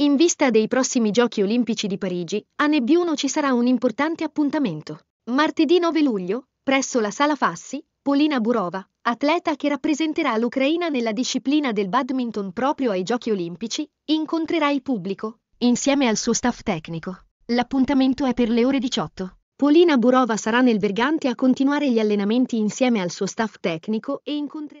In vista dei prossimi Giochi Olimpici di Parigi, a Nebbiuno ci sarà un importante appuntamento. Martedì 9 luglio, presso la Sala Fassi, Polina Burova, atleta che rappresenterà l'Ucraina nella disciplina del badminton proprio ai Giochi Olimpici, incontrerà il pubblico, insieme al suo staff tecnico. L'appuntamento è per le ore 18. Polina Burova sarà nel Bergante a continuare gli allenamenti insieme al suo staff tecnico e incontrerà...